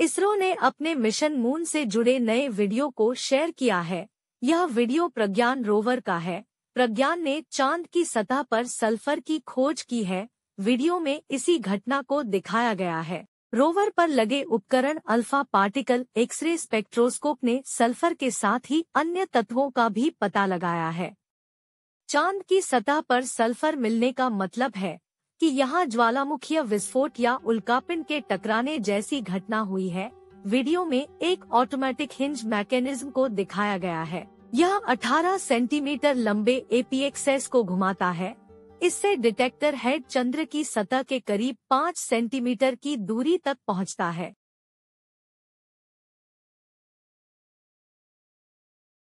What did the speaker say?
इसरो ने अपने mission moon से जुड़े नए वीडियो को शेयर किया है यह वीडियो प्रज्ञान रोवर का है प्रज्ञान ने चांद की सतह पर सल्फर की खोज की है वीडियो में इसी घटना को दिखाया गया है रोवर पर लगे उपकरण अल्फा पार्टिकल एक्सरे स्पेक्ट्रोस्कोप ने सल्फर के साथ ही अन्य तत्वों का भी पता लगाया है चांद की सतह पर सल्फर मिलने का मतलब है कि यहाँ ज्वालामुखीय विस्फोट या उल्कापिन के टकराने जैसी घटना हुई है वीडियो में एक ऑटोमेटिक हिंज मैकेनिज्म को दिखाया गया है यह 18 सेंटीमीटर लंबे एपीएक्सएस को घुमाता है इससे डिटेक्टर हेड चंद्र की सतह के करीब 5 सेंटीमीटर की दूरी तक पहुंचता है